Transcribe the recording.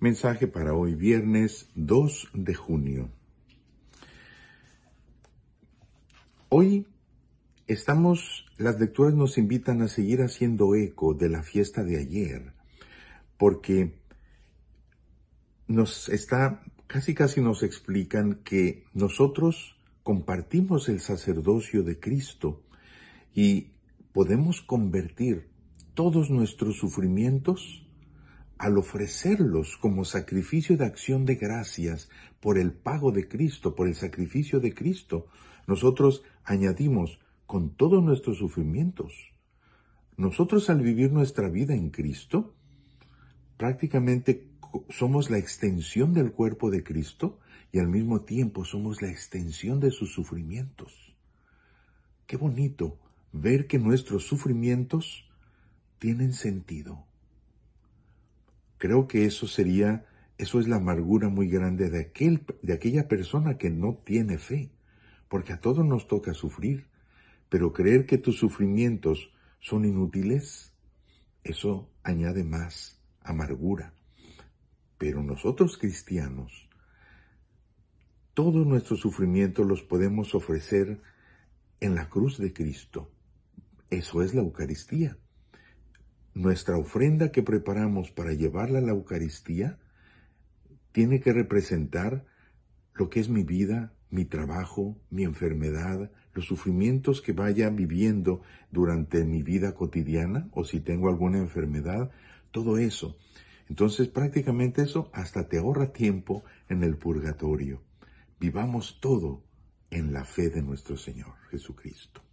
Mensaje para hoy viernes 2 de junio. Hoy estamos, las lecturas nos invitan a seguir haciendo eco de la fiesta de ayer, porque nos está, casi casi nos explican que nosotros compartimos el sacerdocio de Cristo y podemos convertir todos nuestros sufrimientos al ofrecerlos como sacrificio de acción de gracias por el pago de Cristo, por el sacrificio de Cristo, nosotros añadimos con todos nuestros sufrimientos. Nosotros al vivir nuestra vida en Cristo, prácticamente somos la extensión del cuerpo de Cristo y al mismo tiempo somos la extensión de sus sufrimientos. Qué bonito ver que nuestros sufrimientos tienen sentido Creo que eso sería, eso es la amargura muy grande de, aquel, de aquella persona que no tiene fe, porque a todos nos toca sufrir, pero creer que tus sufrimientos son inútiles, eso añade más amargura. Pero nosotros cristianos, todos nuestros sufrimientos los podemos ofrecer en la cruz de Cristo. Eso es la Eucaristía nuestra ofrenda que preparamos para llevarla a la Eucaristía tiene que representar lo que es mi vida, mi trabajo, mi enfermedad, los sufrimientos que vaya viviendo durante mi vida cotidiana o si tengo alguna enfermedad, todo eso. Entonces prácticamente eso hasta te ahorra tiempo en el purgatorio. Vivamos todo en la fe de nuestro Señor Jesucristo.